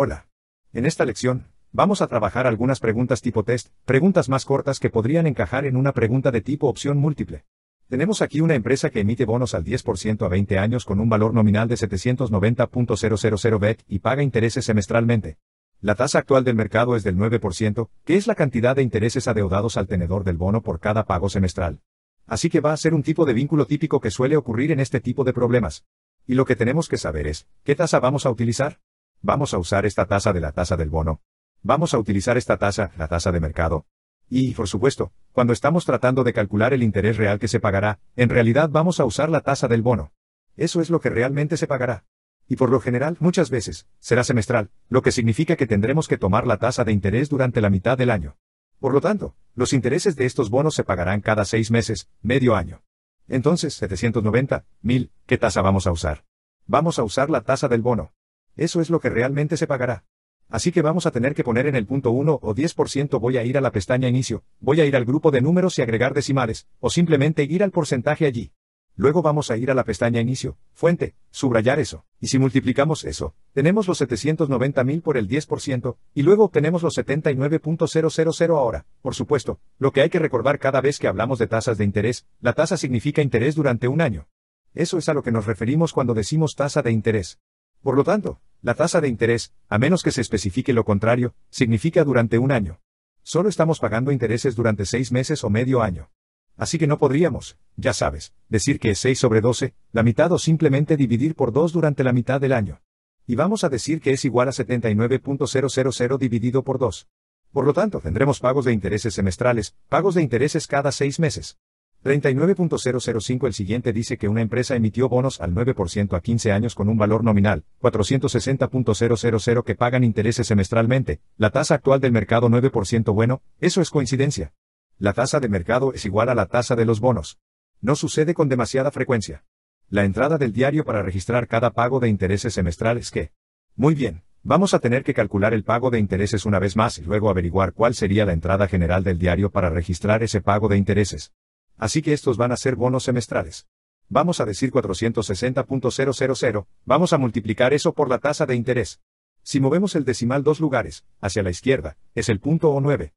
Hola. En esta lección, vamos a trabajar algunas preguntas tipo test, preguntas más cortas que podrían encajar en una pregunta de tipo opción múltiple. Tenemos aquí una empresa que emite bonos al 10% a 20 años con un valor nominal de 790.000 BET y paga intereses semestralmente. La tasa actual del mercado es del 9%, que es la cantidad de intereses adeudados al tenedor del bono por cada pago semestral. Así que va a ser un tipo de vínculo típico que suele ocurrir en este tipo de problemas. Y lo que tenemos que saber es, ¿qué tasa vamos a utilizar? Vamos a usar esta tasa de la tasa del bono. Vamos a utilizar esta tasa, la tasa de mercado. Y, por supuesto, cuando estamos tratando de calcular el interés real que se pagará, en realidad vamos a usar la tasa del bono. Eso es lo que realmente se pagará. Y por lo general, muchas veces, será semestral, lo que significa que tendremos que tomar la tasa de interés durante la mitad del año. Por lo tanto, los intereses de estos bonos se pagarán cada seis meses, medio año. Entonces, 790, 1000, ¿qué tasa vamos a usar? Vamos a usar la tasa del bono. Eso es lo que realmente se pagará. Así que vamos a tener que poner en el punto 1 o 10% voy a ir a la pestaña inicio, voy a ir al grupo de números y agregar decimales, o simplemente ir al porcentaje allí. Luego vamos a ir a la pestaña inicio, fuente, subrayar eso, y si multiplicamos eso, tenemos los 790.000 por el 10%, y luego obtenemos los 79.000 ahora. Por supuesto, lo que hay que recordar cada vez que hablamos de tasas de interés, la tasa significa interés durante un año. Eso es a lo que nos referimos cuando decimos tasa de interés. Por lo tanto, la tasa de interés, a menos que se especifique lo contrario, significa durante un año. Solo estamos pagando intereses durante seis meses o medio año. Así que no podríamos, ya sabes, decir que es 6 sobre 12, la mitad o simplemente dividir por 2 durante la mitad del año. Y vamos a decir que es igual a 79.000 dividido por 2. Por lo tanto, tendremos pagos de intereses semestrales, pagos de intereses cada seis meses. 39.005 El siguiente dice que una empresa emitió bonos al 9% a 15 años con un valor nominal, 460.000 que pagan intereses semestralmente, la tasa actual del mercado 9% bueno, eso es coincidencia. La tasa de mercado es igual a la tasa de los bonos. No sucede con demasiada frecuencia. La entrada del diario para registrar cada pago de intereses semestral es que. Muy bien, Vamos a tener que calcular el pago de intereses una vez más y luego averiguar cuál sería la entrada general del diario para registrar ese pago de intereses. Así que estos van a ser bonos semestrales. Vamos a decir 460.000, vamos a multiplicar eso por la tasa de interés. Si movemos el decimal dos lugares, hacia la izquierda, es el punto o nueve.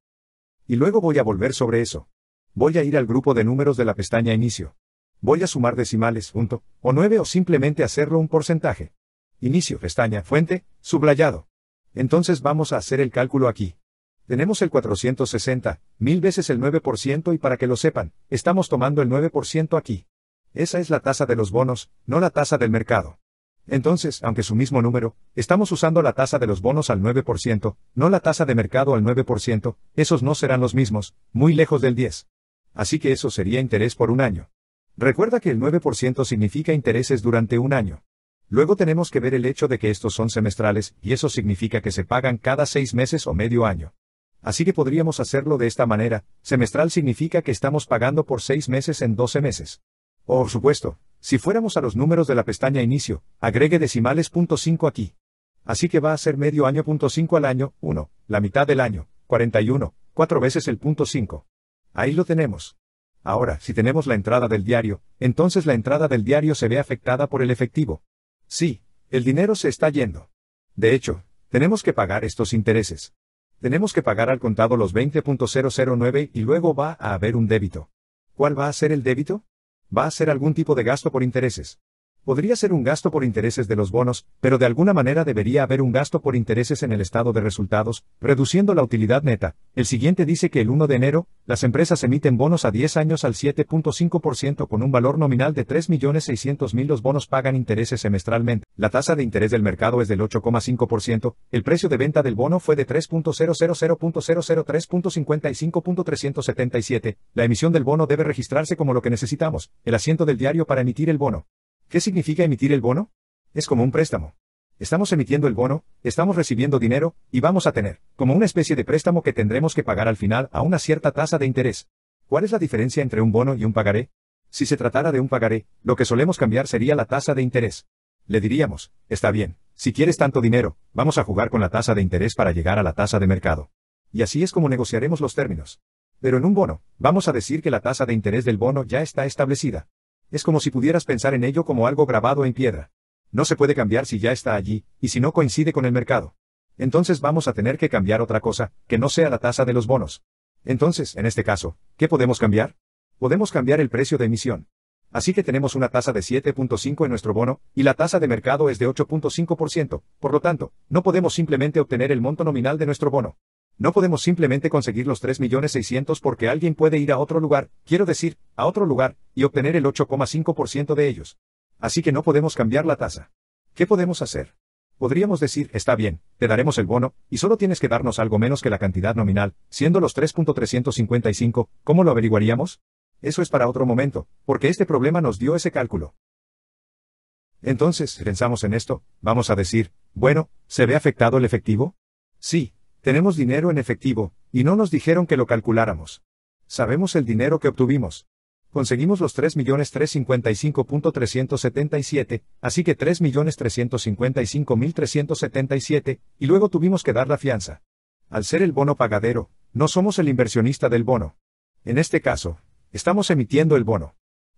Y luego voy a volver sobre eso. Voy a ir al grupo de números de la pestaña Inicio. Voy a sumar decimales, punto, o 9 o simplemente hacerlo un porcentaje. Inicio, pestaña, fuente, sublayado. Entonces vamos a hacer el cálculo aquí. Tenemos el 460, mil veces el 9% y para que lo sepan, estamos tomando el 9% aquí. Esa es la tasa de los bonos, no la tasa del mercado. Entonces, aunque su mismo número, estamos usando la tasa de los bonos al 9%, no la tasa de mercado al 9%, esos no serán los mismos, muy lejos del 10. Así que eso sería interés por un año. Recuerda que el 9% significa intereses durante un año. Luego tenemos que ver el hecho de que estos son semestrales, y eso significa que se pagan cada seis meses o medio año. Así que podríamos hacerlo de esta manera, semestral significa que estamos pagando por seis meses en 12 meses. O, por supuesto, si fuéramos a los números de la pestaña inicio, agregue decimales .5 aquí. Así que va a ser medio año .5 al año, 1, la mitad del año, 41, 4 veces el punto 5. Ahí lo tenemos. Ahora, si tenemos la entrada del diario, entonces la entrada del diario se ve afectada por el efectivo. Sí, el dinero se está yendo. De hecho, tenemos que pagar estos intereses. Tenemos que pagar al contado los 20.009 y luego va a haber un débito. ¿Cuál va a ser el débito? Va a ser algún tipo de gasto por intereses. Podría ser un gasto por intereses de los bonos, pero de alguna manera debería haber un gasto por intereses en el estado de resultados, reduciendo la utilidad neta. El siguiente dice que el 1 de enero, las empresas emiten bonos a 10 años al 7.5% con un valor nominal de 3.600.000. Los bonos pagan intereses semestralmente. La tasa de interés del mercado es del 8,5%. El precio de venta del bono fue de 3.000.003.55.377. La emisión del bono debe registrarse como lo que necesitamos, el asiento del diario para emitir el bono. ¿Qué significa emitir el bono? Es como un préstamo. Estamos emitiendo el bono, estamos recibiendo dinero, y vamos a tener, como una especie de préstamo que tendremos que pagar al final a una cierta tasa de interés. ¿Cuál es la diferencia entre un bono y un pagaré? Si se tratara de un pagaré, lo que solemos cambiar sería la tasa de interés. Le diríamos, está bien, si quieres tanto dinero, vamos a jugar con la tasa de interés para llegar a la tasa de mercado. Y así es como negociaremos los términos. Pero en un bono, vamos a decir que la tasa de interés del bono ya está establecida. Es como si pudieras pensar en ello como algo grabado en piedra. No se puede cambiar si ya está allí, y si no coincide con el mercado. Entonces vamos a tener que cambiar otra cosa, que no sea la tasa de los bonos. Entonces, en este caso, ¿qué podemos cambiar? Podemos cambiar el precio de emisión. Así que tenemos una tasa de 7.5 en nuestro bono, y la tasa de mercado es de 8.5%, por lo tanto, no podemos simplemente obtener el monto nominal de nuestro bono. No podemos simplemente conseguir los 3.600.000 porque alguien puede ir a otro lugar, quiero decir, a otro lugar, y obtener el 8,5% de ellos. Así que no podemos cambiar la tasa. ¿Qué podemos hacer? Podríamos decir, está bien, te daremos el bono, y solo tienes que darnos algo menos que la cantidad nominal, siendo los 3.355, ¿cómo lo averiguaríamos? Eso es para otro momento, porque este problema nos dio ese cálculo. Entonces, pensamos en esto, vamos a decir, bueno, ¿se ve afectado el efectivo? Sí, tenemos dinero en efectivo, y no nos dijeron que lo calculáramos. Sabemos el dinero que obtuvimos. Conseguimos los 3.355.377, así que 3.355.377, y luego tuvimos que dar la fianza. Al ser el bono pagadero, no somos el inversionista del bono. En este caso, estamos emitiendo el bono.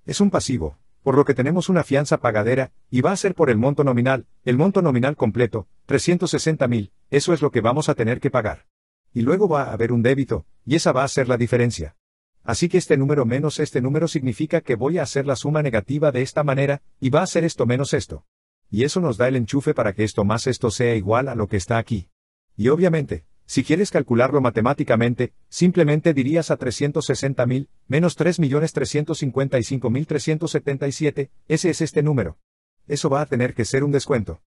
Es un pasivo, por lo que tenemos una fianza pagadera, y va a ser por el monto nominal, el monto nominal completo, 360.000, eso es lo que vamos a tener que pagar. Y luego va a haber un débito, y esa va a ser la diferencia. Así que este número menos este número significa que voy a hacer la suma negativa de esta manera, y va a ser esto menos esto. Y eso nos da el enchufe para que esto más esto sea igual a lo que está aquí. Y obviamente, si quieres calcularlo matemáticamente, simplemente dirías a 360.000, menos 3.355.377, ese es este número. Eso va a tener que ser un descuento.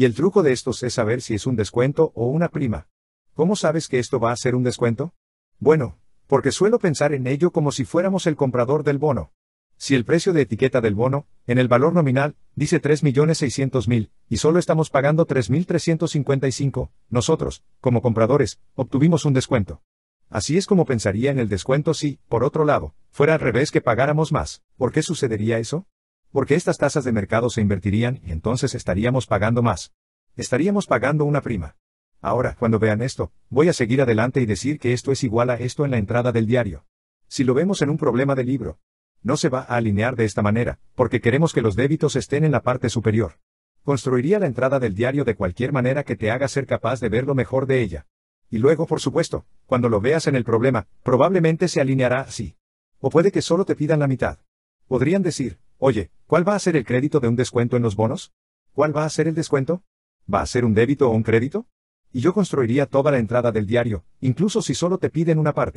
Y el truco de estos es saber si es un descuento o una prima. ¿Cómo sabes que esto va a ser un descuento? Bueno, porque suelo pensar en ello como si fuéramos el comprador del bono. Si el precio de etiqueta del bono, en el valor nominal, dice 3.600.000, y solo estamos pagando 3.355, nosotros, como compradores, obtuvimos un descuento. Así es como pensaría en el descuento si, por otro lado, fuera al revés que pagáramos más. ¿Por qué sucedería eso? Porque estas tasas de mercado se invertirían y entonces estaríamos pagando más. Estaríamos pagando una prima. Ahora, cuando vean esto, voy a seguir adelante y decir que esto es igual a esto en la entrada del diario. Si lo vemos en un problema de libro, no se va a alinear de esta manera, porque queremos que los débitos estén en la parte superior. Construiría la entrada del diario de cualquier manera que te haga ser capaz de ver lo mejor de ella. Y luego, por supuesto, cuando lo veas en el problema, probablemente se alineará así. O puede que solo te pidan la mitad. Podrían decir, Oye, ¿cuál va a ser el crédito de un descuento en los bonos? ¿Cuál va a ser el descuento? ¿Va a ser un débito o un crédito? Y yo construiría toda la entrada del diario, incluso si solo te piden una parte.